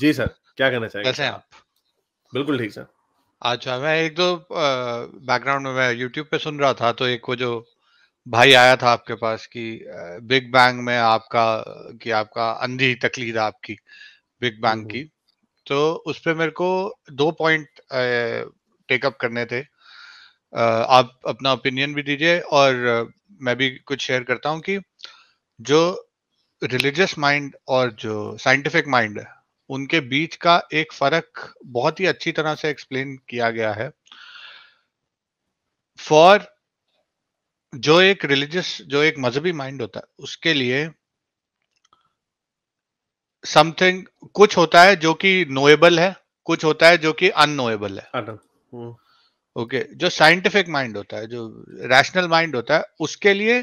जी sir क्या कहना चाहेंगे कैसे आप बिल्कुल ठीक सर अच्छा मैं एक दो बैकग्राउंड में मैं यूट्यूब पे सुन रहा था तो एक वो जो भाई आया था आपके पास कि बिग बैंग में आपका कि आपका अंधी तकलीद आपकी बिग बैंग हम्म, हम्म। की तो उस पर मेरे को दो पॉइंट टेकअप करने थे आप अपना ओपिनियन भी दीजिए और मैं भी कुछ शेयर करता हूँ कि जो रिलीजियस माइंड और जो साइंटिफिक माइंड है उनके बीच का एक फर्क बहुत ही अच्छी तरह से एक्सप्लेन किया गया है फॉर जो एक रिलीजियस जो एक मजहबी माइंड होता है उसके लिए समथिंग कुछ होता है जो कि नोएबल है कुछ होता है जो कि अनोएबल है ओके हम्म। okay. जो साइंटिफिक माइंड होता है जो रैशनल माइंड होता है उसके लिए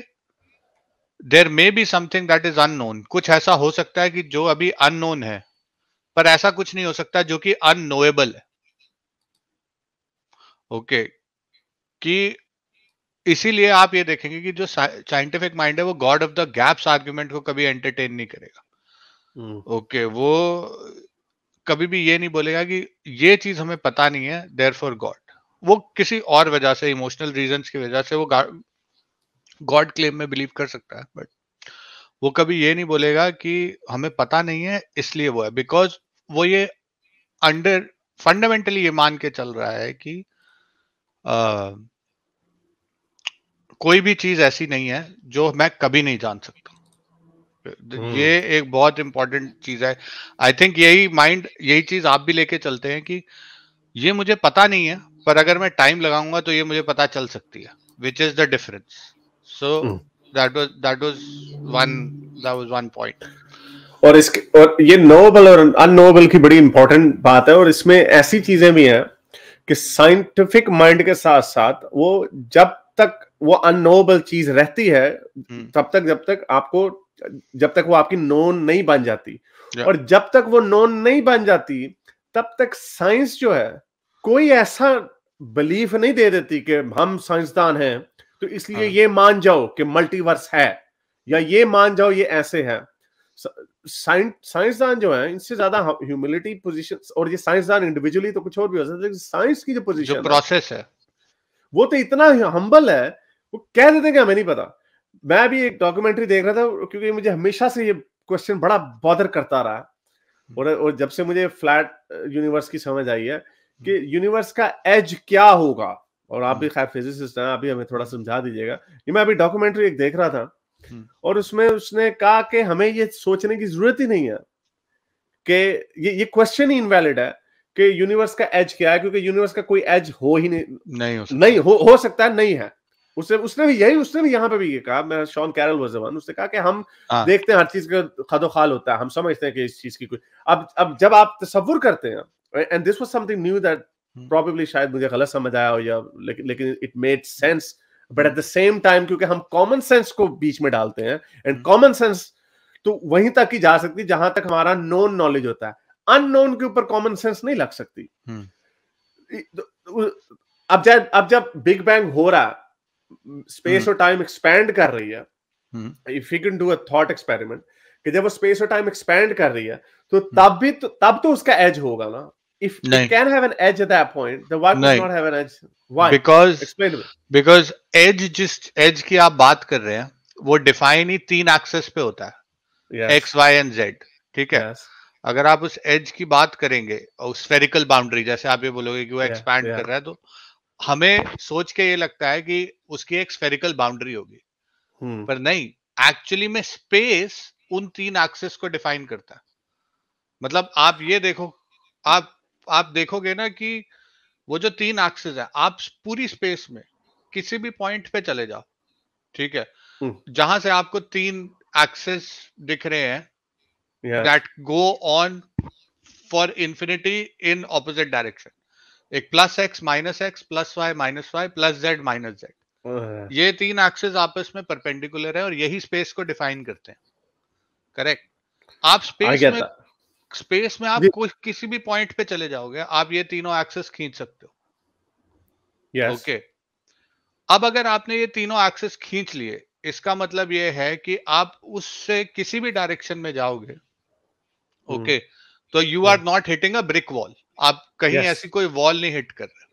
there may be something that is unknown कुछ ऐसा हो सकता है कि जो अभी अननोन है पर ऐसा कुछ नहीं हो सकता जो कि अनोएबल है ओके कि इसीलिए आप ये देखेंगे कि जो साइंटिफिक माइंड है वो god of the gaps argument को कभी एंटरटेन नहीं करेगा ओके hmm. okay, वो कभी भी ये नहीं बोलेगा कि ये चीज हमें पता नहीं है देर फॉर गॉड वो किसी और वजह से इमोशनल रीजन की वजह से वो गॉड क्लेम में बिलीव कर सकता है बट वो कभी ये नहीं बोलेगा कि हमें पता नहीं है इसलिए वो है बिकॉज वो ये अंडर फंडामेंटली ये मान के चल रहा है कि आ, कोई भी चीज ऐसी नहीं है जो मैं कभी नहीं जान सकता हम्म। ये एक बहुत इंपॉर्टेंट चीज है आई थिंक यही माइंड यही चीज आप भी लेके चलते हैं कि ये मुझे पता नहीं है पर अगर मैं टाइम लगाऊंगा तो ये मुझे पता चल सकती है which is the difference so that was that was one that was one point और इसके और ये नोबल और अनोबल की बड़ी इंपॉर्टेंट बात है और इसमें ऐसी चीजें भी हैं कि साइंटिफिक माइंड के साथ साथ वो जब तक वो अनोबल चीज रहती है हम्म। तब तक जब तक आपको जब तक वो आपकी नोन नहीं बन जाती और जब तक वो नोन नहीं बन जाती तब तक साइंस जो है कोई ऐसा बिलीफ नहीं दे देती कि हम साइंसदान हैं तो इसलिए हाँ। ये मान जाओ कि मल्टीवर्स है या ये मान जाओ ये ऐसे है साइंसदान जो है इनसे ज्यादा ह्यूमिलिटी पोजिशन और ये साइंसदान इंडिविजुअली तो कुछ और भी हो सकता है साइंस की जो पोजिशन प्रोसेस है वो तो इतना हम्बल है वो कह देते हैं कि हमें नहीं पता मैं भी एक डॉक्यूमेंट्री देख रहा था क्योंकि मुझे हमेशा से ये क्वेश्चन बड़ा बॉदर करता रहा है हम्म। और, और जब से मुझे फ्लैट यूनिवर्स uh, की समझ आई है हम्म। कि यूनिवर्स का एज क्या होगा और आप भी हम्म। खैर फिजिसिस्ट हैं आप भी हमें थोड़ा समझा दीजिएगा ये मैं अभी डॉक्यूमेंट्री एक देख रहा था Hmm. और उसमें उसने कहा कि हमें ये सोचने की जरूरत ही नहीं है कि ये ये क्वेश्चन ही इनवैलिड है कि यूनिवर्स का एज क्या है क्योंकि यूनिवर्स का कोई एज हो ही नहीं नहीं हो सकता, नहीं, हो, हो सकता है नहीं है उसने उसने भी यही उसने भी यहाँ पे भी ये कहा मैं शॉन कैरल वाज उसने कहा कि हम आ, हाँ। देखते हैं हर चीज का खदो खाल होता है हम समझते हैं कि इस चीज की कोई अब अब जब आप तस्वुर करते हैं and this was something new that probably शायद मुझे गलत समझ आया हो या लेकिन लेकिन it made sense but at the same time क्योंकि हम कॉमन सेंस को बीच में डालते हैं एंड कॉमन सेंस तो वहीं तक ही जा सकती जहां तक हमारा नोन नॉलेज होता है अननोन के ऊपर कॉमन सेंस नहीं लग सकती हम्म। तो, अब जब अब जब बिग बैंग हो रहा स्पेस हम्म। और टाइम एक्सपैंड कर रही है if you can do a thought experiment कि जब वो स्पेस और टाइम एक्सपैंड कर रही है तो हम्म। तब भी तो, तब तो उसका एज होगा ना if no. it can have an edge at that point, the why no. not have an edge. Why? Because explain me. Because edge just edge ki aap baat kar rahe hain, wo define hi teen axis pe hota hai. Yes. X, Y and Z. ठीक है. Yes. अगर आप उस as की बात करेंगे और spherical boundary जैसे आप ये बोलोगे कि वो एक्सपैंड yeah, yeah. कर रहा है तो हमें सोच के ये लगता है कि उसकी एक स्फेरिकल बाउंड्री होगी hmm. पर नहीं एक्चुअली में स्पेस उन तीन एक्सेस को डिफाइन करता है मतलब आप ये देखो आप आप देखोगे ना कि वो जो तीन एक्सेस है आप पूरी स्पेस में किसी भी पॉइंट पे चले जाओ ठीक है हम्म। जहां से आपको तीन एक्सेस दिख रहे हैं that go on for infinity in opposite direction एक plus x minus x plus y minus y plus z minus z ये तीन एक्सेस आपस में परपेंडिकुलर है और यही स्पेस को डिफाइन करते हैं करेक्ट आप स्पेस में स्पेस में आप कोई किसी भी पॉइंट पे चले जाओगे आप ये तीनों एक्सेस खींच सकते हो ओके yes. okay. अब अगर आपने ये तीनों एक्सेस खींच लिए इसका मतलब ये है कि आप उससे किसी भी डायरेक्शन में जाओगे ओके hmm. okay, तो you are not hitting a brick wall आप कहीं yes. ऐसी कोई वॉल नहीं हिट कर रहे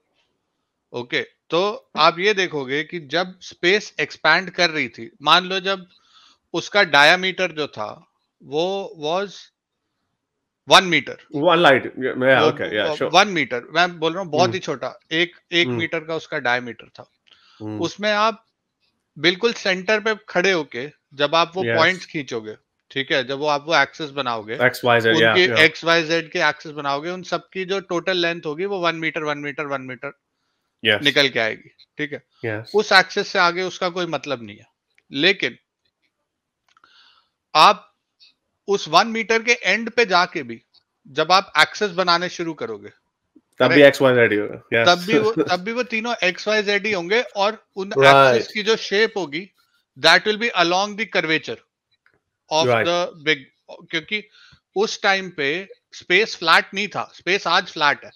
ओके okay, तो आप ये देखोगे कि जब स्पेस एक्सपैंड कर रही थी मान लो जब उसका डायामीटर जो था वो was one metre one light one metre मैं बोल रहा हूँ बहुत hmm. ही छोटा एक एक मीटर hmm. का उसका डायमीटर था hmm. उसमें आप बिल्कुल सेंटर पे खड़े होके जब आप वो पॉइंट्स खींचोगे ठीक है जब वो आप वो एक्सेस बनाओगे एक्स वाई जेड के एक्सेस बनाओगे उन सब की जो टोटल लेंथ होगी वो one metre one metre one metre yes. निकल के आएगी ठीक है yes. उस एक्सेस से आगे उसका कोई मतलब नहीं है लेकिन आप उस वन मीटर के एंड पे जाके भी जब आप एक्सेस बनाने शुरू करोगे तब भी एक्स वाई जेड होगा तब भी वो तब भी वो तीनों एक्स वाई जेड ही होंगे और उन एक्सेस की जो शेप होगी that will be along the curvature of the big क्योंकि उस टाइम पे स्पेस फ्लैट नहीं था स्पेस आज फ्लैट है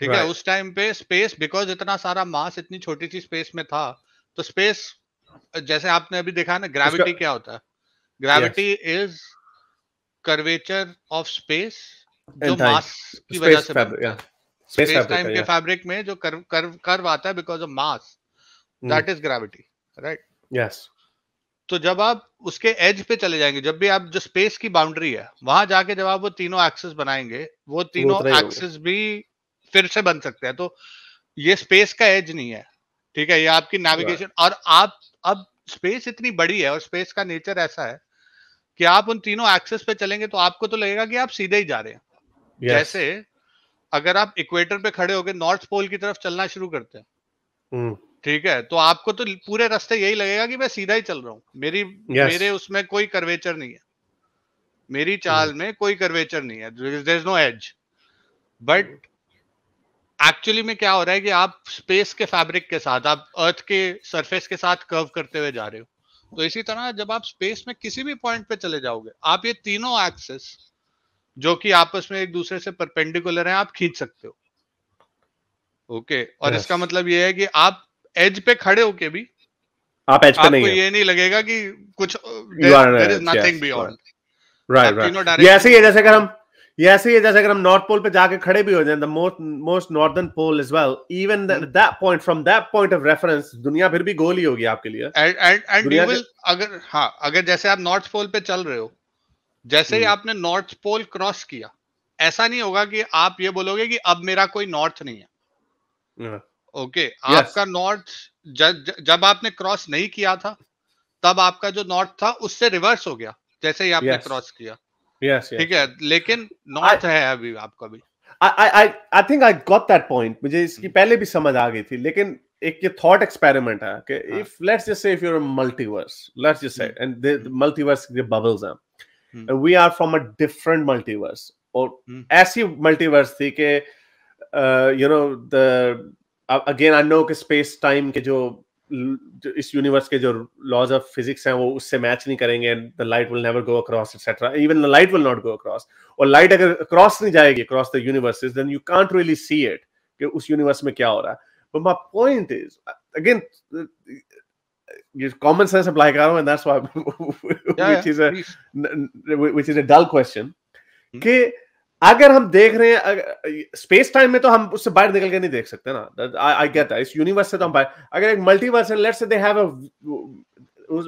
ठीक right. है उस टाइम पे स्पेस बिकॉज इतना सारा मास इतनी छोटी सी स्पेस में था तो स्पेस जैसे आपने अभी देखा ना ग्रेविटी क्या होता है gravity is yes. Curvature of space जो मास की वजह से स्पेस टाइम के फैब्रिक में जो कर्व कर्व कर्व आता है because of mass that is gravity right yes तो जब आप उसके एज पे चले जाएंगे जब भी आप जो स्पेस की बाउंड्री है वहां जाके जब आप वो तीनों एक्सेस बनाएंगे वो तीनों एक्सेस भी फिर से बन सकते हैं तो ये स्पेस का एज नहीं है ठीक है ये आपकी नेविगेशन और आप अब स्पेस इतनी बड़ी है और स्पेस का नेचर ऐसा है कि आप उन तीनों एक्सेस पे चलेंगे तो आपको तो लगेगा कि आप सीधे ही जा रहे हैं yes. जैसे अगर आप इक्वेटर पे खड़े हो गए नॉर्थ पोल की तरफ चलना शुरू करते हैं ठीक hmm. ठीक है तो आपको तो पूरे रास्ते यही लगेगा कि मैं सीधा ही चल रहा हूँ मेरी yes. मेरे उसमें कोई करवेचर नहीं है मेरी चाल mm. में कोई करवेचर नहीं है there is no edge but actually में क्या हो रहा है कि आप स्पेस के फैब्रिक के साथ आप अर्थ के सरफेस के साथ कर्व करते हुए जा रहे हो तो इसी तरह जब आप स्पेस में किसी भी पॉइंट पे चले जाओगे आप ये तीनों एक्सेस जो कि आपस में एक दूसरे से परपेंडिकुलर है आप खींच सकते हो ओके okay. और yes. इसका मतलब ये है कि आप एज पे खड़े होके भी आप एज पे नहीं ये नहीं लगेगा कि कुछ there is nothing beyond right right ये ऐसे ही है जैसे अगर हम Yeah, ऐसे ही जैसे अगर हम नॉर्थ पोल पे जाके खड़े भी हो जाएं the most most northern pole is well even that point from that point of reference दुनिया फिर भी गोल ही होगी आपके लिए and and and you will अगर हां अगर जैसे आप नॉर्थ पोल पे चल रहे हो जैसे ही hmm. आपने नॉर्थ पोल क्रॉस किया ऐसा नहीं होगा कि आप ये बोलोगे कि अब मेरा कोई नॉर्थ नहीं है ओके okay, yes. आपका नॉर्थ जब आपने क्रॉस नहीं किया था तब आपका जो नॉर्थ था उससे रिवर्स हो गया जैसे ही आपने क्रॉस yes. किया yes, ठीक है लेकिन नॉर्थ है अभी आपका भी I I I think I got that point मुझे इसकी हम्म। पहले भी समझ आ गई थी लेकिन एक ये थॉट एक्सपेरिमेंट है कि if let's just say if you are multiverse let's just say and the multiverse के बबल्स हैं we are from a different multiverse और हम्म। ऐसी मल्टीवर्स थी कि you know the again I know कि स्पेस टाइम के जो इस यूनिवर्स के जो लॉज ऑफ फिजिक्स हैं वो उससे मैच नहीं करेंगे the light will never go across etcetera even the light will not go across और लाइट अगर अक्रॉस नहीं जाएगी across the universes then you can't really see it कि उस यूनिवर्स में क्या हो रहा है but my point is again ये कॉमन सेंस अप्लाई कर रहा हूं and that's why which is a which is a dull question कि अगर हम देख रहे हैं स्पेस टाइम में तो हम उससे बाहर निकल के नहीं देख सकते ना आई गेट इस यूनिवर्स से तो हम बाहर अगर एक मल्टीवर्स है लेट्स से दे हैव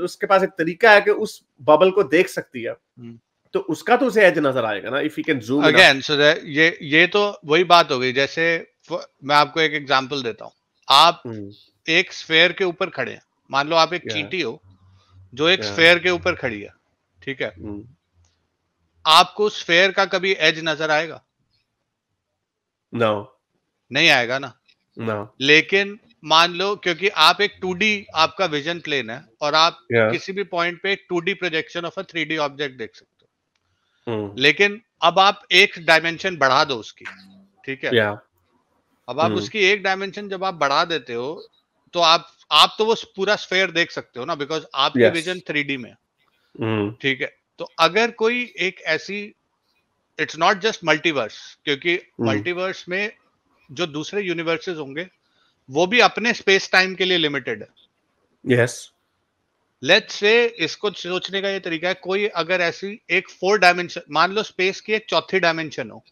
उसके पास एक तरीका है कि उस बबल को देख सकती है हम्म। तो उसका तो उसे एज नजर आएगा ना if you can zoom again so ये ये तो वही बात हो गई जैसे मैं आपको एक एग्जांपल देता हूँ आप हम्म। एक स्फीयर के ऊपर खड़े हैं मान लो आप एक चींटी हो जो एक स्फीयर के ऊपर खड़ी है ठीक है हम्म। आपको स्फेयर का कभी एज नजर आएगा ना no. नहीं आएगा ना no. लेकिन मान लो क्योंकि आप एक 2D आपका विजन प्लेन है और आप yeah. किसी भी पॉइंट पे 2D projection of a 3D object देख सकते हो mm. लेकिन अब आप एक डायमेंशन बढ़ा दो उसकी ठीक है yeah. अब आप mm. उसकी एक डायमेंशन जब आप बढ़ा देते हो तो आप आप तो वो पूरा स्फेयर देख सकते हो ना बिकॉज आपके विजन थ्री में hmm. ठीक है तो अगर कोई एक ऐसी इट्स नॉट जस्ट मल्टीवर्स क्योंकि मल्टीवर्स हम्म। में जो दूसरे यूनिवर्सेस होंगे वो भी अपने स्पेस टाइम के लिए लिमिटेड है यस लेट्स से इसको सोचने का ये तरीका है कोई अगर ऐसी एक फोर डायमेंशन मान लो स्पेस की एक चौथी डायमेंशन हो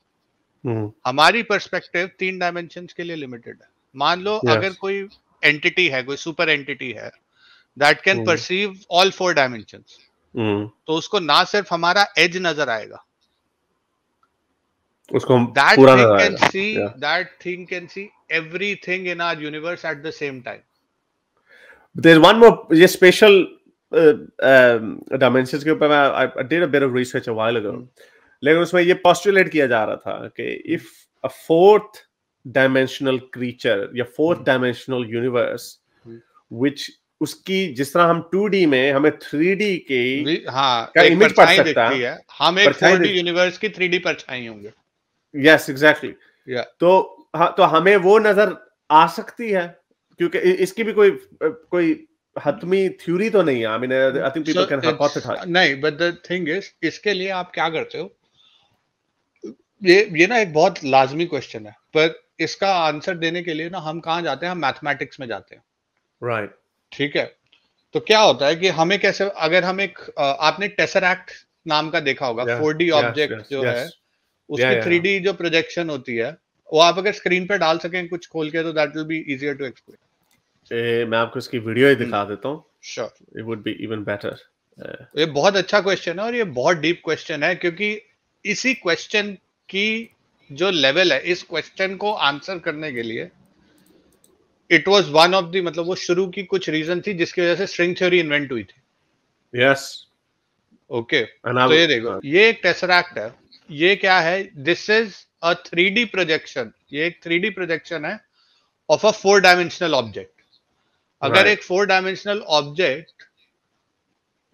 हम्म। हमारी पर्सपेक्टिव तीन डायमेंशन के लिए लिमिटेड है मान लो yes. अगर कोई एंटिटी है कोई सुपर एंटिटी है that can perceive all four dimensions hmm. तो उसको ना सिर्फ हमारा एज नजर आएगा उसको that thing can see that thing can see everything in our universe at the same time there one more ये स्पेशल डायमेंशन uh, um, के ऊपर मैं did a bit of research a while लेकिन उसमें ये postulate किया जा रहा था कि if a fourth dimensional creature या फोर्थ डायमेंशनल यूनिवर्स विच उसकी जिस तरह हम 2D में हमें 3D के हाँ, इमेज पड़ सकता है हम एक 4D यूनिवर्स की 3D परछाई होंगे यस एग्जैक्टली तो हाँ तो हमें वो नजर आ सकती है क्योंकि इसकी भी कोई कोई हतमी थ्योरी तो नहीं है I mean I think people can नहीं बट द थिंग इज इसके लिए आप क्या करते हो ये ये ना एक बहुत लाजमी क्वेश्चन है पर इसका आंसर देने के लिए ना हम कहाँ जाते हैं हम मैथमेटिक्स में जाते हैं राइट right. ठीक है तो क्या होता है कि हमें कैसे अगर हम एक आपने टेसर एक्ट नाम का देखा होगा फोर डी ऑब्जेक्ट जो yes. है उसकी थ्री डी जो प्रोजेक्शन होती है वो आप अगर स्क्रीन पे डाल सकें कुछ खोल के तो that will be easier to explain मैं आपको इसकी वीडियो ही दिखा hmm. देता हूँ sure it would be even better ये बहुत अच्छा क्वेश्चन है और ये बहुत डीप क्वेश्चन है क्योंकि इसी क्वेश्चन की जो लेवल है इस क्वेश्चन को आंसर करने के लिए it was one of the मतलब वो शुरू की कुछ रीजन थी जिसकी वजह से स्ट्रिंग थ्योरी इन्वेंट हुई थी यस ओके तो ये देखो ये एक टेसरैक्ट है ये क्या है this is a three D projection ये एक थ्री डी प्रोजेक्शन है of a four dimensional object अगर right. एक फोर डायमेंशनल ऑब्जेक्ट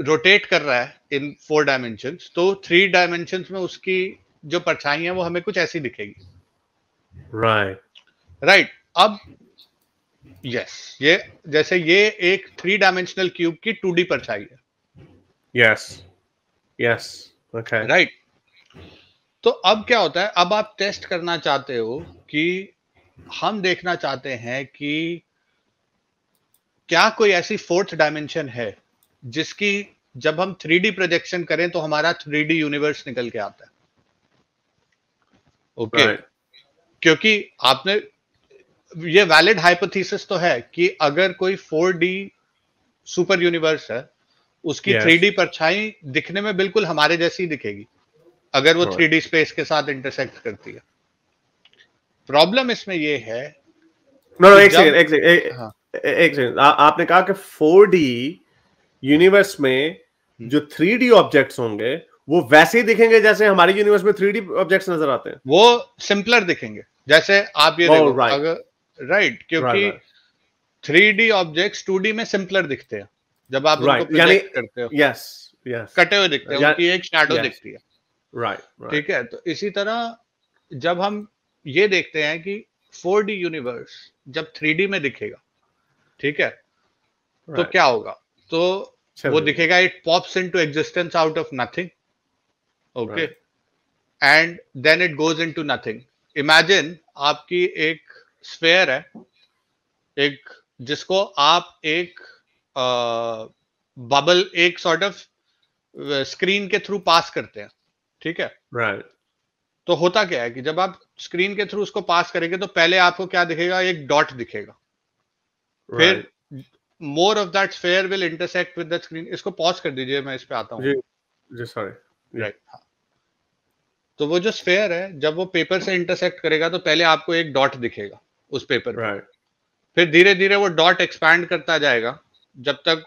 रोटेट कर रहा है इन फोर डायमेंशन तो थ्री डायमेंशन में उसकी जो परछाई है वो हमें कुछ ऐसी दिखेगी राइट right. Right right. अब यस yes, ये जैसे ये एक थ्री डायमेंशनल क्यूब की टू डी परछाई है यस यस ओके राइट तो अब क्या होता है अब आप टेस्ट करना चाहते हो कि हम देखना चाहते हैं कि क्या कोई ऐसी फोर्थ डायमेंशन है जिसकी जब हम थ्री डी प्रोजेक्शन करें तो हमारा थ्री डी यूनिवर्स निकल के आता है ओके okay. right. क्योंकि आपने ये वैलिड हाइपोथीसिस तो है कि अगर कोई फोर डी सुपर यूनिवर्स है उसकी थ्री yes. डी परछाई दिखने में बिल्कुल हमारे जैसी दिखेगी अगर वो थ्री डी स्पेस के साथ इंटरसेक्ट करती है प्रॉब्लम इसमें ये है नो नो एक सेकंड एक सेकंड सेकंड हाँ। आपने कहा कि फोर डी यूनिवर्स में हम्म। जो थ्री डी ऑब्जेक्ट होंगे वो वैसे ही दिखेंगे जैसे हमारे यूनिवर्स में थ्री डी ऑब्जेक्ट नजर आते हैं वो सिंपलर दिखेंगे जैसे आप ये oh, देखो right. अगर राइट right, क्योंकि three D object two D में सिंपलर दिखते हैं जब आप right. उनको यानी करते हो यस यस कटे हुए दिखते हैं उनकी एक शैडो yes. दिखती है राइट right, ठीक है तो इसी तरह जब हम ये देखते हैं कि फोर डी यूनिवर्स जब थ्री डी में दिखेगा ठीक है तो right. तो क्या होगा तो वो दिखेगा it pops into existence out of nothing okay and then it goes into nothing imagine आपकी एक स्पेयर है एक जिसको आप एक बबल एक सॉर्ट ऑफ स्क्रीन के थ्रू पास करते हैं ठीक है राइट right. तो होता क्या है कि जब आप स्क्रीन के थ्रू उसको पास करेंगे तो पहले आपको क्या दिखेगा एक डॉट दिखेगा right. फिर more of that sphere will intersect with the screen इसको पॉज कर दीजिए मैं इस पे आता हूँ सॉरी राइट हाँ। तो वो जो स्फेयर है जब वो पेपर से इंटरसेक्ट करेगा तो पहले आपको एक डॉट दिखेगा उस पेपर right. फिर धीरे धीरे वो डॉट एक्सपैंड करता जाएगा जब तक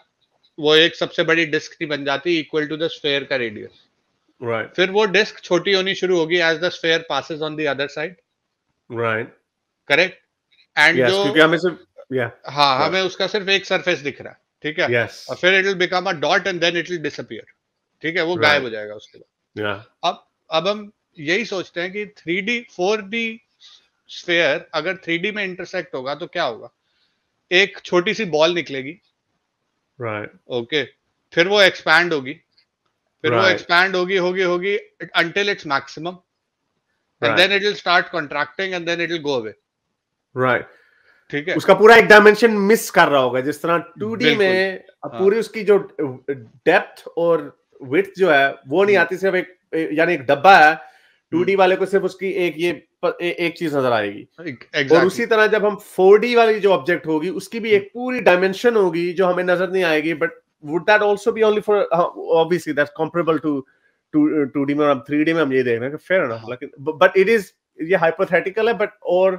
वो एक सबसे बड़ी डिस्क नहीं बन जाती इक्वल टू द स्फेयर का रेडियस right. फिर वो डिस्क छोटी होनी शुरू होगी as the sphere passes on the other side right correct and जो क्योंकि हमें सिर्फ yeah, हाँ yeah. हमें उसका सिर्फ एक सरफेस दिख रहा है ठीक है yes. और फिर it will become a dot and then it will disappear ठीक है वो right. गायब हो जाएगा उसके बाद yeah. अब अब हम यही सोचते हैं कि three D four D sphere अगर थ्री में इंटरसेक्ट होगा तो क्या होगा एक छोटी सी बॉल निकलेगी राइट right. Okay okay. फिर वो एक्सपैंड होगी फिर right. वो एक्सपैंड होगी होगी होगी until its maximum and then it will start contracting and then it will go away right ठीक है उसका पूरा एक डायमेंशन मिस कर रहा होगा जिस तरह में हाँ. पूरी उसकी जो डेप्थ uh, और विड्थ जो है वो नहीं हम्म। आती सिर्फ एक यानी एक डब्बा है टू डी हम्म। वाले को सिर्फ उसकी एक ये ए, एक चीज नजर आएगी exactly. और उसी तरह जब हम फोर डी वाली जो ऑब्जेक्ट होगी उसकी भी हम्म। एक पूरी डायमेंशन होगी जो हमें नजर नहीं आएगी but would that also be only for obviously comparable to two D में थ्री डी में हम ये देख रहे हैं फेयर ना हाँ। लेकिन बट इट इज ये हाइपोथेटिकल है बट और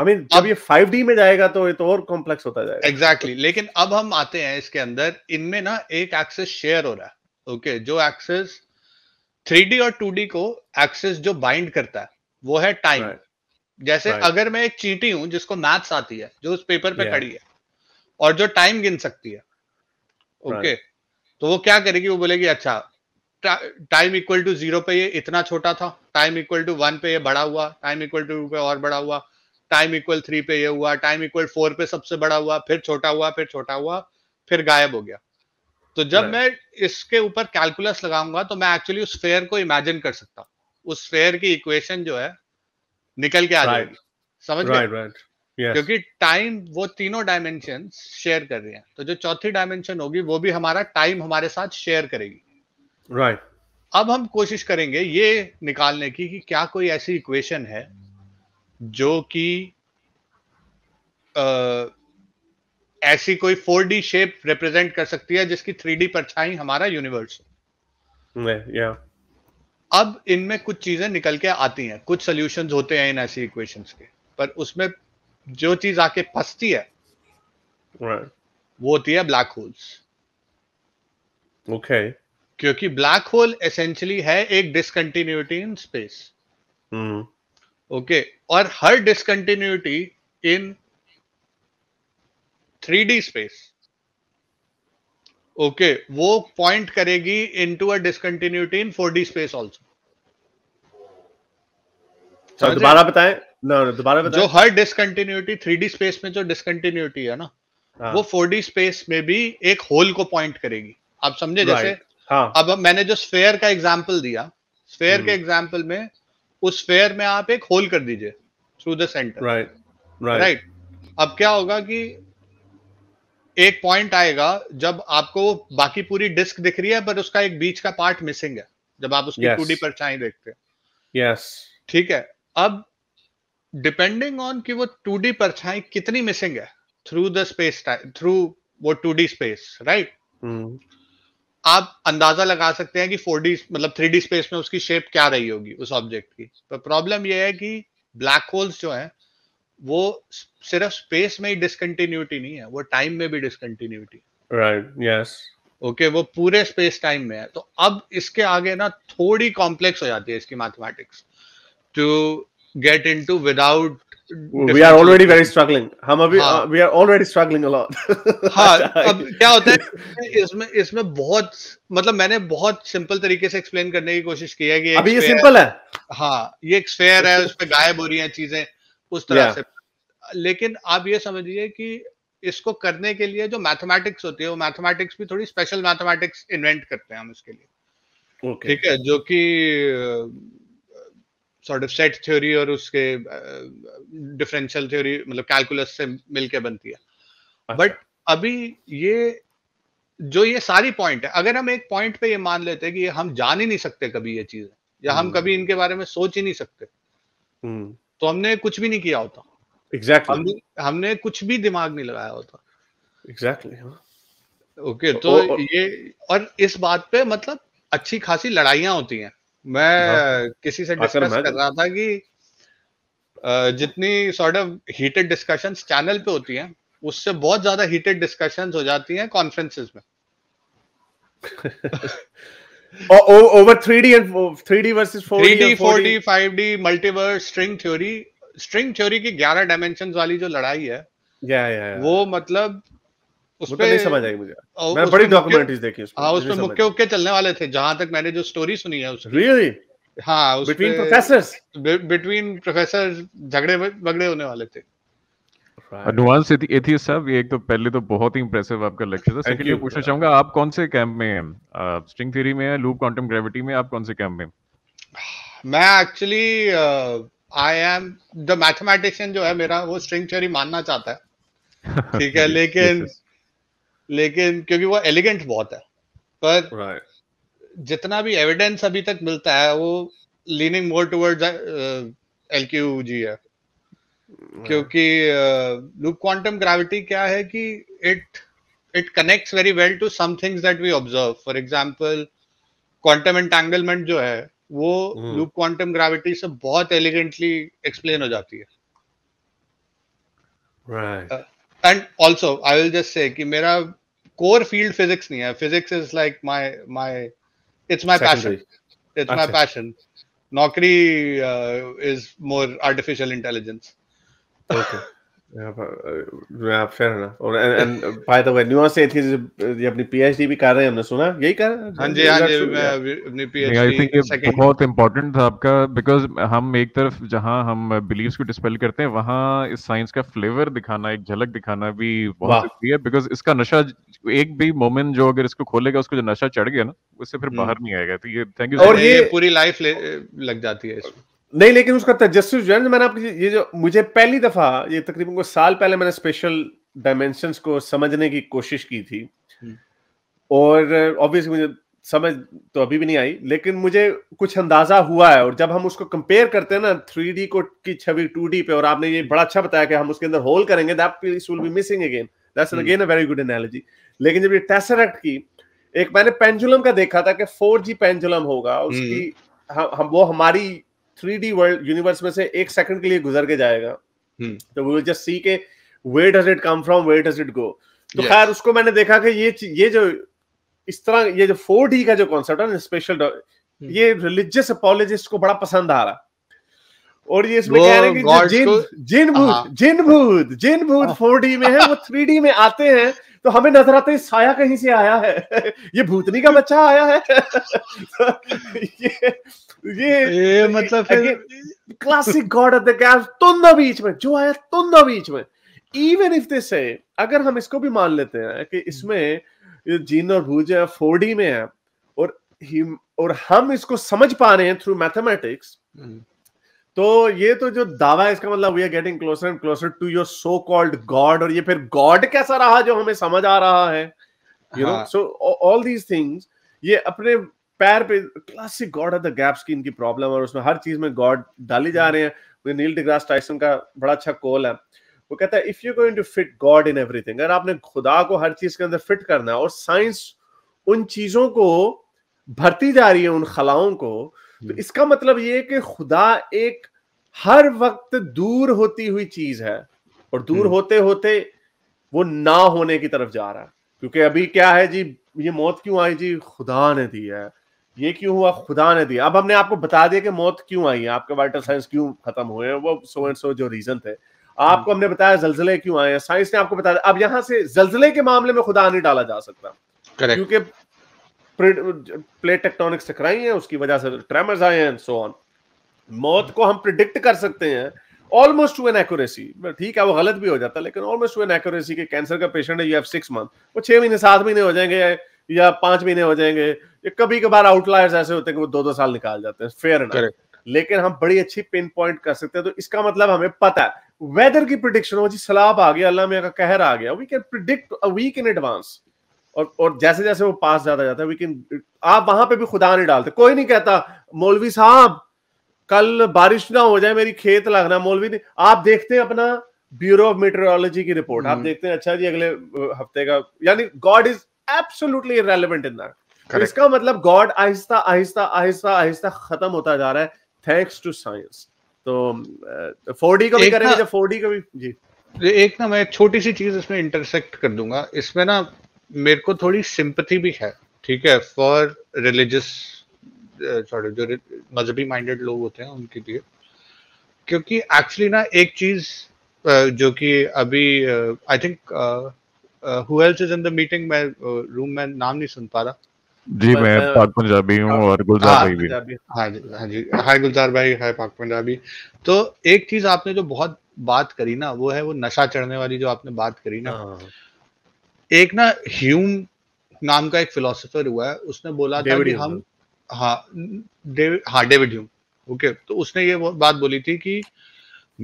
आई मीन अब ये 5D में जाएगा तो ये तो और कॉम्प्लेक्स होता जाएगा एग्जैक्टली exactly. लेकिन अब हम आते हैं इसके अंदर इनमें ना एक एक्सेस शेयर हो रहा है ओके okay, जो एक्सेस थ्री और टू को एक्सेस जो बाइंड करता है वो है टाइम right. जैसे right. अगर मैं एक चींटी हूं जिसको मैथ्स आती है जो उस पेपर पे yeah. खड़ी है और जो टाइम गिन सकती है ओके okay. right. तो वो क्या करेगी वो बोलेगी अच्छा टाइम इक्वल टू जीरो पे ये इतना छोटा था टाइम इक्वल टू वन पे ये बड़ा हुआ टाइम इक्वल टू पे और बड़ा हुआ टाइम इक्वल थ्री पे ये हुआ टाइम इक्वल फोर पे सबसे बड़ा हुआ फिर छोटा हुआ फिर छोटा हुआ फिर गायब हो गया तो जब मैं इसके ऊपर कैलकुलस लगाऊंगा तो मैं एक्चुअली उस फेयर को इमेजिन कर सकता हूँ उस फेयर की इक्वेशन जो है निकल के आ जाएगी समझ right, right. Yes. क्योंकि टाइम वो तीनों डायमेंशन शेयर कर रहे हैं तो जो चौथी डायमेंशन होगी वो भी हमारा टाइम हमारे साथ शेयर करेगी राइट right. अब हम कोशिश करेंगे ये निकालने की कि क्या कोई ऐसी इक्वेशन है जो कि ऐसी कोई फोर डी शेप रिप्रेजेंट कर सकती है जिसकी थ्री डी परछाई हमारा यूनिवर्स yeah. अब इनमें कुछ चीजें निकल के आती हैं कुछ सोल्यूशन होते हैं इन ऐसी इक्वेशंस के पर उसमें जो चीज आके फंसती है right. वो होती है ब्लैक होल्स ओके क्योंकि ब्लैक होल एसेंशियली है एक डिसकंटिन्यूटी इन स्पेस ओके और हर discontinuity in three D space okay वो पॉइंट करेगी into a discontinuity in four D space also दोबारा बताएं दोबारा बताएं जो हर डिसकंटिन्यूटी थ्री डी स्पेस में जो डिसकंटिन्यूटी है ना हाँ. वो फोर डी स्पेस में भी एक होल को पॉइंट करेगी आप समझे right. जैसे हाँ. अब मैंने जो स्फेयर का एग्जाम्पल दिया स्फेयर के एग्जाम्पल हम्म। में उस स्फेयर में आप एक होल कर दीजिए through the centre right right अब क्या होगा कि एक पॉइंट आएगा जब आपको बाकी पूरी डिस्क दिख रही है पर उसका एक बीच का पार्ट मिसिंग है जब आप उसकी टू डी परछाई देखते हैं यस ठीक है अब डिपेंडिंग ऑन कि वो टू परछाई कितनी मिसिंग है थ्रू द स्पेस थ्रू वो टू स्पेस राइट आप अंदाजा लगा सकते हैं कि फोर डी मतलब थ्री डी स्पेस में उसकी शेप क्या रही होगी उस ऑब्जेक्ट की पर प्रॉब्लम यह है कि ब्लैक होल्स जो है वो सिर्फ स्पेस में ही डिसकंटिन्यूटी नहीं है वो टाइम में भी डिसकंटिन्यूटी राइट यस ओके वो पूरे स्पेस टाइम में है तो अब इसके आगे ना थोड़ी कॉम्प्लेक्स हो जाती है इसकी mathematics to get to without we are already very struggling हम अभी हाँ। we are already struggling a lot हाँ अब क्या होता है इसमें इसमें बहुत मतलब मैंने बहुत सिंपल तरीके से एक्सप्लेन करने की कोशिश की है कि अभी ये सिंपल है हाँ ये एक है अच्छा। उस पे गायब हो रही हैं चीजें उस तरह yeah. से लेकिन आप ये समझिए कि इसको करने के लिए जो मैथमेटिक्स होती है वो मैथमेटिक्स भी थोड़ी स्पेशल मैथमेटिक्स इन्वेंट करते हैं हम इसके लिए okay. ठीक है जो कि सॉर्ट ऑफ सेट थ्योरी और उसके डिफरेंशियल uh, थ्योरी मतलब कैलकुलस से मिलके बनती है अच्छा. बट अभी ये जो ये सारी पॉइंट है अगर हम एक पॉइंट पे ये मान लेते हैं कि हम जान ही नहीं सकते कभी ये चीज या हम hmm. कभी इनके बारे में सोच ही नहीं सकते hmm. तो हमने कुछ भी नहीं किया होता एग्जैक्टली exactly. हमने हमने कुछ भी दिमाग नहीं लगाया होता एग्जैक्टली exactly, हाँ ओके okay, तो और, ये और इस बात पे मतलब अच्छी खासी लड़ाइयां होती हैं मैं हाँ, किसी से डिस्कस कर रहा था कि जितनी sort of heated discussions channel पे होती हैं उससे बहुत ज्यादा हीटेड डिस्कशंस हो जाती हैं कॉन्फ्रेंसेस में over 3D and 3D versus 4D 3D 4D 4D 5D multiverse string theory string theory की 11 dimensions वाली जो लड़ाई है या या, या। वो मतलब उस तो पे नहीं समझ आई मुझे मैं बड़ी डॉक्यूमेंट्रीज देखी उसमें हाँ उसमें मुख्य उक्के चलने वाले थे जहां तक मैंने जो स्टोरी सुनी है उसकी रियली हाँ बिटवीन प्रोफेसर्स बिटवीन प्रोफेसर झगड़े बगड़े होने वाले थे एथियस साहब ये एक तो पहले तो बहुत ही इंप्रेसिव आपका लेक्चर था सेकंड ये पूछना चाहूंगा आप कौन से कैंप में हैं स्ट्रिंग थ्योरी में लूप क्वांटम ग्रेविटी में आप कौन से कैंप में मैं actually I am the mathematician जो है मेरा वो स्ट्रिंग थ्योरी मानना चाहता है ठीक है लेकिन लेकिन क्योंकि वो एलिगेंट बहुत है पर right. जितना भी एविडेंस अभी तक मिलता है वो leaning more towards L Q G है क्योंकि लूप क्वांटम ग्रेविटी क्या है कि it it connects very well to some things that we observe for example quantum entanglement जो है वो लूप क्वांटम ग्रेविटी से बहुत एलिगेंटली एक्सप्लेन हो जाती है and also I will just say कि मेरा कोर फील्ड फिजिक्स नहीं है physics is like my my it's my passion it's my passion नौकरी is more artificial intelligence Uh, yeah, fair enough. and, and by the way, nuance ये अपनी भी कर रहे हैं हमने सुना यही कर हाँ जी हाँ जी मैं अपनी ये बहुत था आपका हम एक तरफ हम को करते हैं वहाँ इस साइंस का फ्लेवर दिखाना एक झलक दिखाना भी बहुत जरूरी है बिकॉज इसका नशा एक भी मोमेंट जो अगर इसको खोलेगा उसको जो नशा चढ़ गया ना उससे फिर हम्म। बाहर नहीं आएगा तो ये थैंक यू और ये पूरी लाइफ लग जाती है नहीं लेकिन उसका तजस्स जो है मैंने आपकी ये जो मुझे पहली दफा ये तकरीबन को साल पहले मैंने स्पेशल डायमेंशन को समझने की कोशिश की थी हम्म। और ऑब्वियसली मुझे समझ तो अभी भी नहीं आई लेकिन मुझे कुछ अंदाजा हुआ है और जब हम उसको कंपेयर करते हैं ना थ्री डी को की छवि टू डी पे और आपने ये बड़ा अच्छा बताया कि हम उसके अंदर होल करेंगे that will be missing again that's again a very good analogy लेकिन जब ये टेसरेक्ट की एक मैंने पेंजुलम का देखा था कि फोर जी पेंजुलम होगा उसकी हम हम्म। वो हमारी थ्री डी वर्ल्ड यूनिवर्स में से एक सेकंड के लिए गुजर के जाएगा हम्म। तो वी विल जस्ट सी के way does it come from way does it go तो खैर उसको मैंने देखा कि ये ये जो इस तरह ये जो फोर डी का जो कॉन्सेप्ट है ना स्पेशल हम्म। ये रिलीजियस अपोलोजिस्ट को बड़ा पसंद आ रहा और ये इसमें कह रहे हैं कि जिन हाँ। जिन भूत जिन भूत जिन भूत फोर डी में है वो थ्री डी में आते हैं तो हमें नजर आता है साया कहीं से आया है ये भूतनी का बच्चा आया है ये ये, ये मतलब classic god of the gap तुंदा बीच में जो आया तुंदा बीच में इवन इफ दिस से अगर हम इसको भी मान लेते हैं कि हम्म। इसमें जीन और भूज है फोर में है और ही और हम इसको समझ पा रहे हैं थ्रू हम्म। मैथमेटिक्स तो ये तो जो दावा है इसका मतलब we are getting closer and closer to your so called god और ये फिर गॉड कैसा रहा जो हमें समझ आ रहा है you know so all these things ये अपने पैर पे classic god of the gaps की इनकी प्रॉब्लम और उसमें हर चीज में गॉड डाले जा हम्म। रहे हैं नील डिग्रास टाइसन का बड़ा अच्छा कॉल है वो कहता है if you going to fit god in everything अगर आपने खुदा को हर चीज के अंदर फिट करना है और साइंस उन चीजों को भरती जा रही है उन खलाओं को तो इसका मतलब ये कि खुदा एक हर वक्त दूर होती हुई चीज है और दूर हम्म। होते होते वो ना होने की तरफ जा रहा है क्योंकि अभी क्या है जी ये मौत क्यों आई जी खुदा ने दी है ये क्यों हुआ खुदा ने दिया अब हमने आपको बता दिया कि मौत क्यों आई है आपके वाइटल साइंस क्यों खत्म हुए वो सो एंड सो जो रीजन थे आपको हम्म। हमने बताया जलजले क्यों आए हैं साइंस ने आपको बताया अब यहां से जलजले के मामले में खुदा नहीं डाला जा सकता क्योंकि प्लेट टेक्टोनिक्स टकराई हैं उसकी वजह से ट्रेमर्स आए हैं सो ऑन मौत को हम प्रिडिक्ट कर सकते हैं ऑलमोस्ट टू एन एक्यूरेसी ठीक है वो गलत भी हो जाता है लेकिन ऑलमोस्ट टू एन एक्यूरेसी के कैंसर का पेशेंट है यू हैव सिक्स मंथ वो छह महीने सात महीने हो जाएंगे या पांच महीने हो जाएंगे या कभी कभार आउटलायर्स ऐसे होते हैं कि वो दो दो साल निकाल जाते हैं फेयर ना लेकिन हम बड़ी अच्छी पिन पॉइंट कर सकते हैं तो इसका मतलब हमें पता है वेदर की प्रिडिक्शन हो जी सलाब आ गया अल्लाह में का कहर आ गया we can predict a week in advance और और जैसे जैसे वो पास ज्यादा जाता है वी कैन आप वहां पे भी खुदा नहीं डालते कोई नहीं कहता मौलवी साहब कल बारिश ना हो जाए मेरी खेत लगना मौलवी ने आप देखते हैं अपना ब्यूरो ऑफ मेट्रोलॉजी की रिपोर्ट आप हम्म। देखते हैं अच्छा जी अगले हफ्ते का यानी god is absolutely relevant in that इसका मतलब गॉड आहिस्ता आहिस्ता आहिस्ता आहिस्ता खत्म होता जा रहा है थैंक्स टू साइंस तो फोर डी का भी करेंगे जब फोर डी का भी जी एक ना मैं छोटी सी चीज इसमें इंटरसेक्ट कर दूंगा इसमें ना मेरे को थोड़ी सिंपति भी है ठीक है फॉर रिलीजियस सॉरी जो मजहबी माइंडेड लोग होते हैं उनके लिए क्योंकि एक्चुअली ना एक चीज uh, जो कि अभी I think who else is in the meeting मैं रूम uh, में नाम नहीं सुन पा रहा जी मैं पाक पंजाबी हूँ हाँ, और गुलजार हाँ, भाई भी हाँ जी हाँ जी हाय गुलजार भाई हाय पाक पंजाबी तो एक चीज आपने जो बहुत बात करी ना वो है वो नशा चढ़ने वाली जो आपने बात करी ना हाँ। एक ना ह्यूम नाम का एक फिलोसोफर हुआ है उसने बोला था कि हम हाँ, हाँ डेविड हाँ ह्यूम ओके तो उसने ये बात बोली थी कि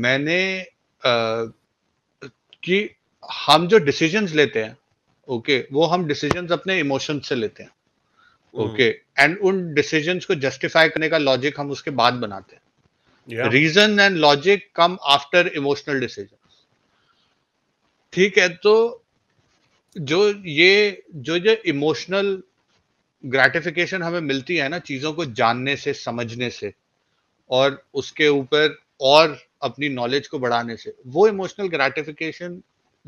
मैंने आ, कि हम जो डिसीजंस लेते हैं ओके वो हम डिसीजंस अपने इमोशन से लेते हैं हम्म। ओके एंड उन डिसीजंस को जस्टिफाई करने का लॉजिक हम उसके बाद बनाते हैं reason and logic come after emotional decision ठीक है तो जो ये जो ये इमोशनल ग्रेटिफिकेशन हमें मिलती है ना चीज़ों को जानने से समझने से और उसके ऊपर और अपनी नॉलेज को बढ़ाने से वो इमोशनल ग्रेटिफिकेशन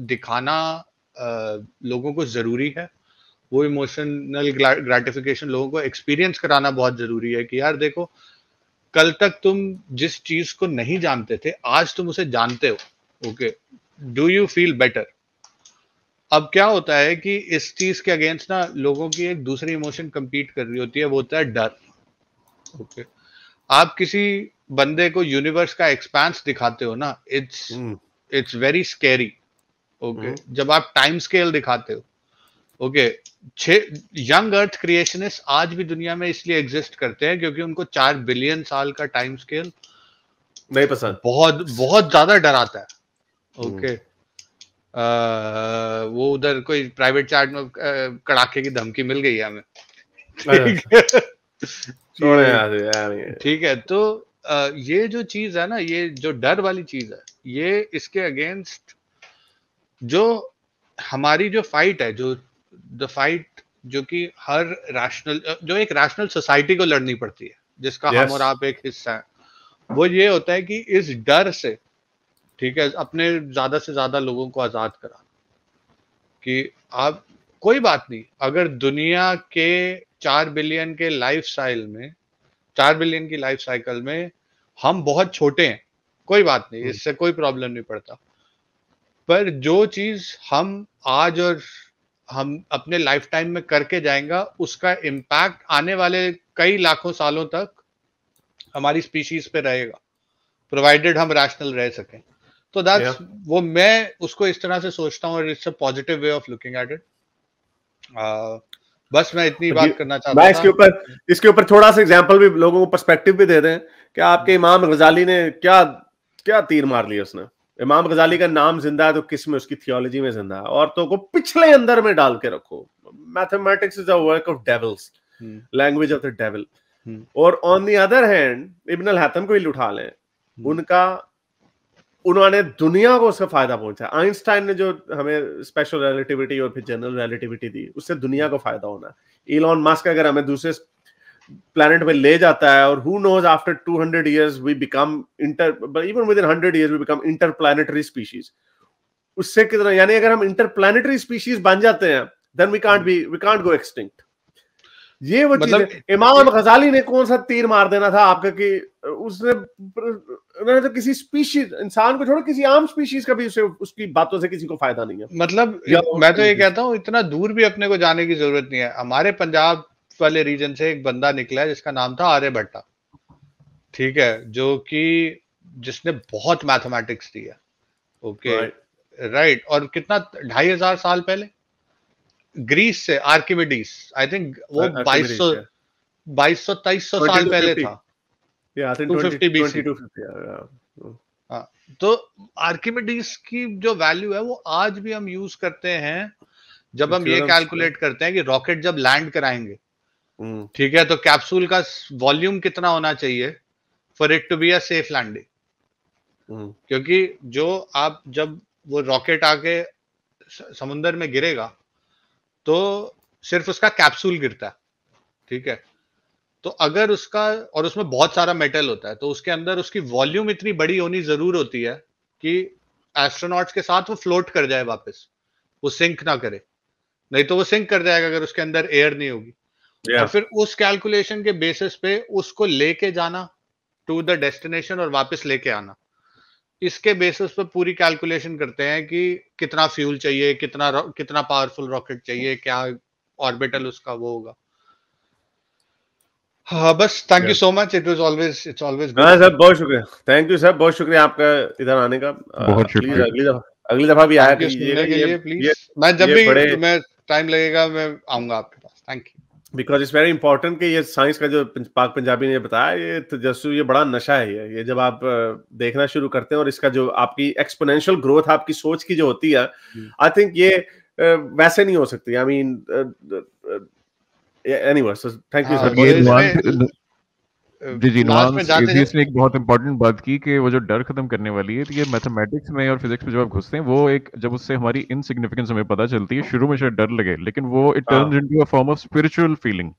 दिखाना आ, लोगों को ज़रूरी है वो इमोशनल ग्रेटिफिकेशन लोगों को एक्सपीरियंस कराना बहुत ज़रूरी है कि यार देखो कल तक तुम जिस चीज़ को नहीं जानते थे आज तुम उसे जानते हो okay do you feel better अब क्या होता है कि इस चीज के अगेंस्ट ना लोगों की एक दूसरी इमोशन कम्पीट कर रही होती है वो होता है डर ओके okay. आप किसी बंदे को यूनिवर्स का एक्सपांस दिखाते हो ना it's it's very scary okay जब आप टाइम स्केल दिखाते हो okay okay. Young earth creationist आज भी दुनिया में इसलिए एग्जिस्ट करते हैं क्योंकि उनको चार बिलियन साल का टाइम स्केल नहीं पसंद बहुत बहुत ज्यादा डराता है ओके okay. वो उधर कोई प्राइवेट चार्ट में कड़ाके की धमकी मिल गई हमें तो ठीक है तो ये जो चीज है ना ये जो डर वाली चीज है ये इसके अगेंस्ट जो हमारी जो फाइट है जो द फाइट जो कि हर रैशनल जो एक रैशनल सोसाइटी को लड़नी पड़ती है जिसका yes. हम और आप एक हिस्सा है वो ये होता है कि इस डर से ठीक है अपने ज़्यादा से ज़्यादा लोगों को आज़ाद करा कि आप कोई बात नहीं अगर दुनिया के चार बिलियन के लाइफ स्टाइल में चार बिलियन की लाइफ साइकिल में हम बहुत छोटे हैं कोई बात नहीं हम्म। इससे कोई प्रॉब्लम नहीं पड़ता पर जो चीज हम आज और हम अपने लाइफ टाइम में करके जाएंगा उसका इम्पैक्ट आने वाले कई लाखों सालों तक हमारी स्पीशीज पे रहेगा प्रोवाइडेड हम रैशनल रह सकें तो दैट्स yeah. वो मैं उसको इस तरह से सोचता हूँ it's a positive way of looking at it बस मैं इतनी बात करना चाहता मैं इसके ऊपर इसके ऊपर थोड़ा सा एग्जांपल भी लोगों को पर्सपेक्टिव भी दे दें कि आपके hmm. इमाम गजाली ने क्या क्या तीर मार लिया उसने इमाम गजाली का नाम जिंदा है तो किस में उसकी थियोलॉजी में जिंदा है औरतों को पिछले अंदर में डाल के रखो mathematics is a work of devils language of the devil और on the other hand Ibn al Haytham को भी उठा लें hmm. उनका उन्होंने दुनिया को उसका फायदा पहुंचा आइंस्टाइन ने जो हमें स्पेशल रिलेटिविटी और फिर जनरल रिलेटिविटी दी उससे दुनिया को फायदा होना इलॉन मास्क अगर हमें दूसरे प्लैनेट में ले जाता है और who knows after 200 become inter even within hundred year we become interplanetary species उससे कितना यानी अगर हम इंटर प्लानिटरी स्पीशीज बन जाते हैं then we can't be we can't go extinct ये वो मतलब, चीज है इमाम गजाली ने कौन सा तीर मार देना था आपका कि उसने मैंने तो किसी स्पीशीज इंसान को छोड़ो किसी आम स्पीशीज का भी उसे उसकी बातों से किसी को फायदा नहीं है मतलब मैं तो ये हम्म। कहता हूँ इतना दूर भी अपने को जाने की जरूरत नहीं है हमारे पंजाब वाले रीजन से एक बंदा निकला है जिसका नाम था आर्य भट्टा ठीक है जो कि जिसने बहुत मैथमेटिक्स दिया ओके राइट और कितना ढाई हजार साल पहले ग्रीस से आर्किमिडीज आई थिंक वो बाईस सौ बाईस सौ तेईस सौ साल पहले था Hmm. हाँ, तो आर्किमिडीज की जो वैल्यू है वो आज भी हम यूज करते हैं जब हम ये कैलकुलेट करते हैं कि रॉकेट जब लैंड कराएंगे hmm. ठीक है तो कैप्सूल का वॉल्यूम कितना होना चाहिए for it to be a safe landing क्योंकि जो आप जब वो रॉकेट आके समुंदर में गिरेगा तो सिर्फ उसका कैप्सूल गिरता है ठीक है तो अगर उसका और उसमें बहुत सारा मेटल होता है तो उसके अंदर उसकी वॉल्यूम इतनी बड़ी होनी जरूर होती है कि एस्ट्रोनॉट्स के साथ वो फ्लोट कर जाए वापस वो सिंक ना करे नहीं तो वो सिंक कर जाएगा अगर उसके अंदर एयर नहीं होगी yeah. और फिर उस कैलकुलेशन के बेसिस पे उसको लेके जाना टू द डेस्टिनेशन और वापस लेके आना इसके बेसिस पे पूरी कैलकुलेशन करते हैं कि कितना फ्यूल चाहिए कितना कितना पावरफुल रॉकेट चाहिए क्या ऑर्बिटल उसका वो होगा हाँ, बस thank you so much it was always it's always sir बहुत शुक्रिया थैंक यू सर बहुत शुक्रिया आपका इधर आने का बहुत शुक्रिया अगली दफा अगली दफा भी आया प्लीज तो मैं जब भी मैं टाइम लगेगा मैं आऊंगा आपके पास thank you because it's very important कि ये साइंस का जो पाक पंजाबी ने बताया ये तजस्सु तो ये बड़ा नशा है ये ये जब आप देखना शुरू करते हैं और इसका जो आपकी एक्सपोनेंशियल ग्रोथ आपकी सोच की जो होती है आई hmm. थिंक ये वैसे नहीं हो सकती आई मीन एक बहुत इंपॉर्टेंट बात की कि वो जो डर खत्म करने वाली है तो ये मैथमेटिक्स में और फिजिक्स में जब आप घुसते हैं वो एक जब उससे हमारी इनसिग्निफिकेंस हमें पता चलती है शुरू में शायद डर लगे लेकिन वो it turns into a form of spiritual feeling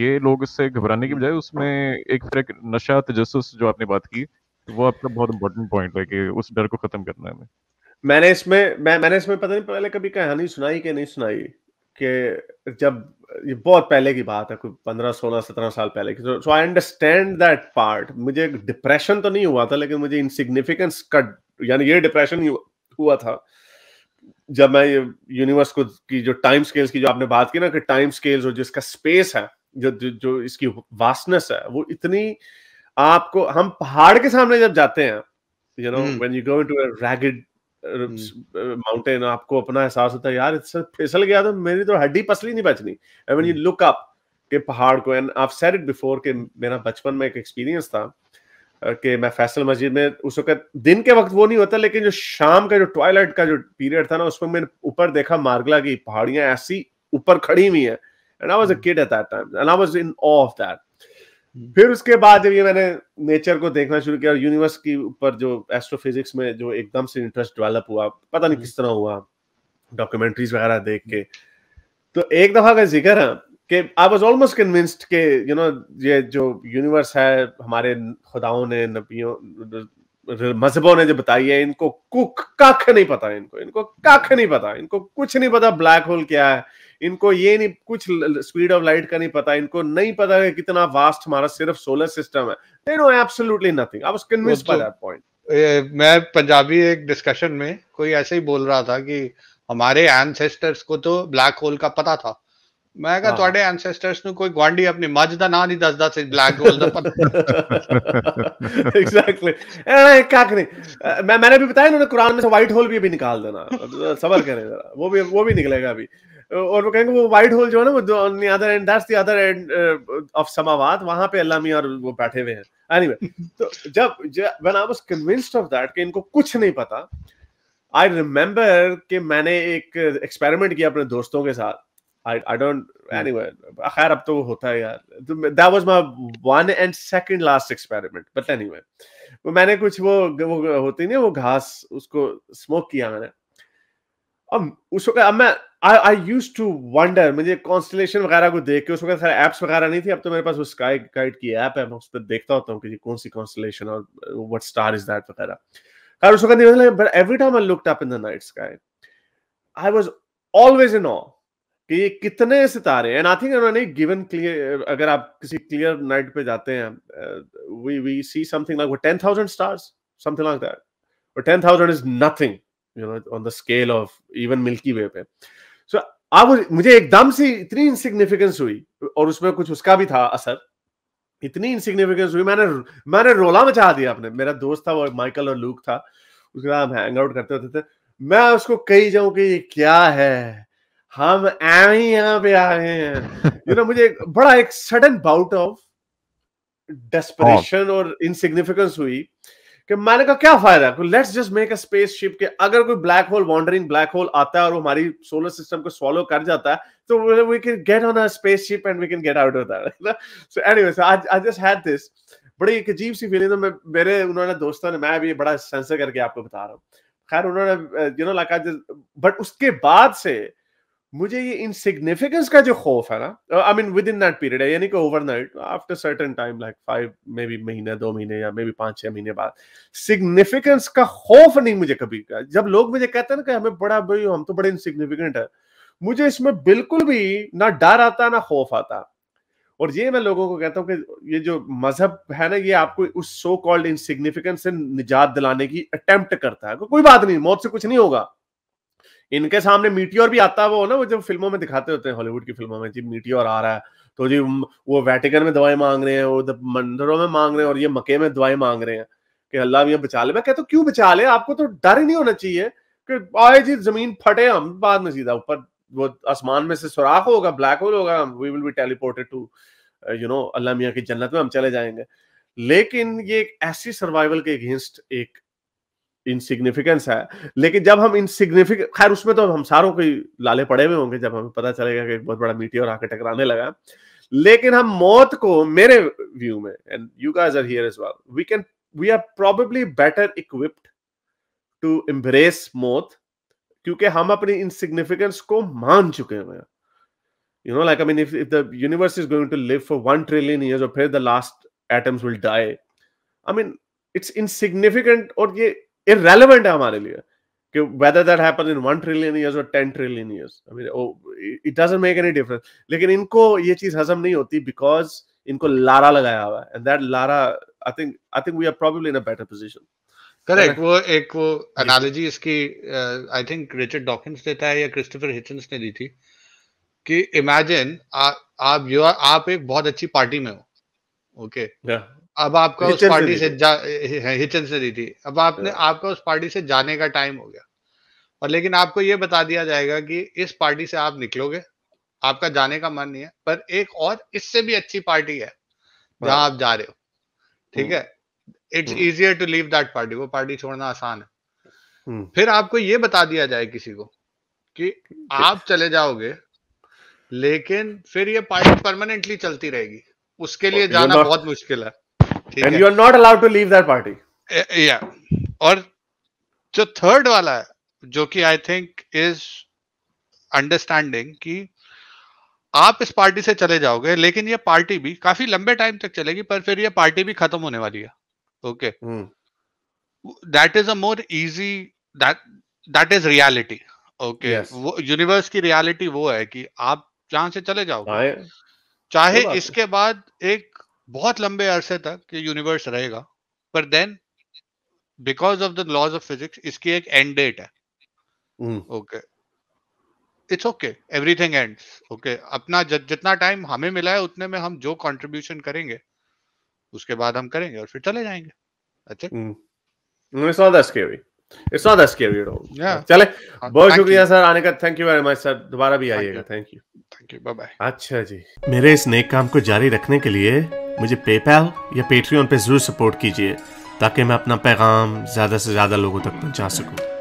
ये लोग इससे घबराने की बजाय उसमें एक तरह नशा तजस जो आपने बात की वो आपका बहुत इंपॉर्टेंट पॉइंट है कि उस डर को खत्म करना है मैंने इसमें मैं मैंने इसमें पता नहीं पहले कभी कहानी सुनाई कि नहीं सुनाई कि जब ये बहुत पहले की बात है कोई पंद्रह सोलह सत्रह साल पहले की so I understand that part मुझे डिप्रेशन तो नहीं हुआ था लेकिन मुझे इनसिग्निफिकेंस का यानी ये डिप्रेशन हुआ था जब मैं ये यूनिवर्स को की जो टाइम स्केल्स की जो आपने बात की ना कि टाइम स्केल्स और जिसका स्पेस है जो जो, इसकी वास्टनेस है वो इतनी आपको हम पहाड़ के सामने जब जाते हैं you know when you go into a rugged mountain hmm. आपको अपना एहसास होता है यार फिसल गया तो मेरी तो हड्डी पसली नहीं बचनी I mean you look up के पहाड़ को एंड आप सेड इट बिफोर के मेरा बचपन में एक एक्सपीरियंस था कि मैं फैसल मस्जिद में उस वक्त दिन के वक्त वो नहीं होता लेकिन जो शाम का जो टॉयलेट का जो पीरियड था ना उसमें मैंने ऊपर देखा मार्गला की पहाड़ियां ऐसी ऊपर खड़ी हुई है and I was a kid at that time and I was in of that फिर उसके बाद जब ये मैंने नेचर को देखना शुरू किया और यूनिवर्स के ऊपर जो एस्ट्रोफिजिक्स में जो एकदम से इंटरेस्ट डेवलप हुआ पता नहीं हम्म। किस तरह हुआ डॉक्यूमेंट्रीज वगैरह देख के तो एक दफा का जिक्र है कि आई वाज ऑलमोस्ट कन्विंस्ड के यू नो ये जो यूनिवर्स है हमारे खुदाओं ने नबियों मजहबों ने जो बताई है इनको कुक कख नहीं पता इनको इनको कख नहीं पता इनको कुछ नहीं पता ब्लैक होल क्या है इनको ये नहीं कुछ स्पीड ऑफ लाइट का नहीं पता इनको नहीं पता है कितना वास्ट हमारा सिर्फ सोलर सिस्टम है they know absolutely nothing I was convince by that point मैं पंजाबी एक डिस्कशन में कोई ऐसे ही बोल रहा था कि हमारे एंसेस्टर्स को तो ब्लैक होल का पता था ਮੈਂ ਕਿਹਾ ਤੁਹਾਡੇ ਐਂਸੈਸਟਰਸ ਨੂੰ ਕੋਈ ਗਵਾਂਢੀ ਆਪਣੀ ਮੱਝ ਦਾ ਨਾਂ ਨਹੀਂ ਦੱਸਦਾ ਸੀ ਬਲੈਕ ਹੋਲ ਦਾ ਪਤਾ ਐਗਜ਼ੈਕਟਲੀ ਐ ਕਾਕ ਨਹੀਂ ਮੈਂ ਮੈਨੇ ਵੀ ਬਤਾਇਆ इन्होंने कुरान में से व्हाइट होल भी अभी निकाल देना सबर करें जरा वो भी वो भी निकलेगा अभी और वो कहेंगे वो वाइट होल जो है ना वो other and that's the other end of समावात वहां पे अल्लाह मियां और वो बैठे हुए हैं एनीवे तो जब when I was convinced of that कि इनको कुछ नहीं पता आई रिमेंबर कि मैंने एक एक्सपेरिमेंट किया अपने दोस्तों के साथ आई आई डोंट एनीवे खैर अब तो होता है यार that was my one and second last experiment but anyway मैंने कुछ वो वो होती नहीं वो घास उसको स्मोक किया मैंने अब उस वक्त अब मैं I I use to wonder मुझे कॉन्स्टलेशन वगैरह को देख के उस वक्त सारे एप्स वगैरह नहीं थी अब तो मेरे पास वो स्काई गाइड की ऐप है मैं उस पर देखता होता हूँ कि कौन सी कॉन्स्टलेशन और वट स्टार इज दैट वगैरह कारण उस वक्त नहीं but every time I looked up in the night sky I was always in awe कि ये कितने सितारे एंड आई थिंक उन्होंने गिवन क्लियर अगर आप किसी क्लियर नाइट पे जाते हैं we we see something like ten thousand stars something like that ten thousand is nothing you know on the scale of even milky way पे so अब मुझे एकदम से इतनी इनसिग्निफिकेंस हुई और उसमें कुछ उसका भी था असर इतनी इनसिग्निफिकेंस हुई मैंने मैंने रोला मचा दिया अपने मेरा दोस्त था वो माइकल और लूक था उसके साथ हम हैंग आउट करते होते थे मैं उसको कही जाऊं कि ये क्या है हम ही यहाँ पे आए हैं यू नो मुझे बड़ा एक सडन बाउट ऑफ डेस्परेशन और इनसिग्निफिकेंस हुई कि मैंने कहा क्या फायदा let's just make a spaceship के अगर कोई black hole wandering black hole आता है और हमारी सोलर सिस्टम को सॉलो कर जाता है तो we can get on a spaceship and we can get out of that so anyways I I just had this बड़ी एक अजीब सी फीलिंग तो मैं मेरे उन्होंने दोस्तों ने मैं भी बड़ा सेंसर करके आपको बता रहा हूँ खैर उन्होंने यू नो लाइक बट उसके बाद से मुझे ये इन सिग्निफिकेंस का जो खौफ है ना I mean within that period है यानी कि overnight after certain time like five maybe महीने दो महीने या मे बी पाँच छः महीने बाद सिग्निफिकेंस का खौफ नहीं मुझे कभी का uh, जब लोग मुझे कहते हैं ना कि हमें बड़ा भाई हम तो बड़े इनसिग्निफिकेंट है मुझे इसमें बिल्कुल भी ना डर आता ना खौफ आता और ये मैं लोगों को कहता हूँ कि ये जो मजहब है ना ये आपको उस सो कॉल्ड इनसिग्निफिकेंस से निजात दिलाने की अटेम्प्ट करता है कोई बात नहीं मौत से कुछ नहीं होगा इनके सामने मीटियोर भी आता है वो ना वो जब फिल्मों में दिखाते होते हैं हॉलीवुड की फिल्मों में जी मीटियोर आ रहा है तो जी वो वेटिकन में दवाई मांग रहे हैं वो मंदिरों में मांग रहे हैं और ये मके में दवाई मांग रहे हैं कि अल्लाह भी बचा ले मैं कहता हूँ क्यों बचा ले आपको तो डर ही नहीं होना चाहिए कि आए जी जमीन फटे हम बाद में सीधा ऊपर वो आसमान में से सुराख होगा ब्लैक होल होगा we will be teleported to you know अल्लाह मियाँ की जन्नत में हम चले जाएंगे लेकिन ये एक ऐसी सर्वाइवल के अगेंस्ट एक इनसिग्निफिकेंस है लेकिन जब हम इनसिग्निफिक खैर उसमें तो हम सारों के लाले पड़े हुए होंगे जब हमें पता चलेगा कि एक बहुत बड़ा मीटियोर आके टकराने लगा लेकिन हम मौत को मेरे व्यू में and you guys are here as well we can we are probably better equipped to embrace मौत क्योंकि हम अपनी इनसिग्निफिकेंस को मान चुके हुए हैं you know like I mean if if the universe is going to live for one trillion years और फिर the last atoms will die I mean it's insignificant और ये इरेलीवेंट है हमारे लिए कि whether that happen in one trillion years और ten trillion years it doesn't make any difference लेकिन इनको ये चीज हजम नहीं होती बिकॉज इनको लारा लगाया हुआ एंड दैट लारा I think I think we are probably in a better position correct वो एक वो एनालॉजी इसकी आई थिंक रिचर्ड डॉकिंस देता है या क्रिस्टोफर हिचन्स ने दी थी कि इमेजिन आप आप एक बहुत अच्छी पार्टी में हो ओके okay? yeah. अब आपका उस पार्टी से हिचन से दी थी अब आपने हाँ। आपका उस पार्टी से जाने का टाइम हो गया और लेकिन आपको ये बता दिया जाएगा कि इस पार्टी से आप निकलोगे आपका जाने का मन नहीं है पर एक और इससे भी अच्छी पार्टी है जहां हाँ। आप जा रहे हो ठीक है it's easier to leave that party वो पार्टी छोड़ना आसान है हम्म। फिर आपको ये बता दिया जाए किसी को कि आप चले जाओगे लेकिन फिर ये पार्टी परमानेंटली चलती रहेगी उसके लिए जाना बहुत मुश्किल है and you are not allowed to leave that party या और जो थर्ड वाला है जो कि आई थिंक इज अंडरस्टैंडिंग कि आप इस पार्टी से चले जाओगे लेकिन ये पार्टी भी काफी लंबे टाइम तक चलेगी पर फिर ये पार्टी भी खत्म होने वाली है okay that is a more easy that that is reality okay वो यूनिवर्स की रियलिटी वो है कि आप जहां से चले जाओगे चाहे इसके बाद एक बहुत लंबे अरसे तक ये यूनिवर्स रहेगा पर then because of the laws of physics इसकी एक एंड डेट है okay it's okay everything ends okay अपना ज, जितना टाइम हमें मिला है उतने में हम जो कंट्रीब्यूशन करेंगे उसके बाद हम करेंगे और फिर चले जाएंगे अच्छा it's not it's not that scary at all चले हाँ, बहुत शुक्रिया सर आने का thank you very much sir दोबारा भी आइएगा thank you thank you bye bye अच्छा जी मेरे इस नेक काम को जारी रखने के लिए मुझे पेपैल या पेट्रियन पे जरूर सपोर्ट कीजिए ताकि मैं अपना पैगाम ज्यादा से ज्यादा लोगों तक पहुंचा सकूं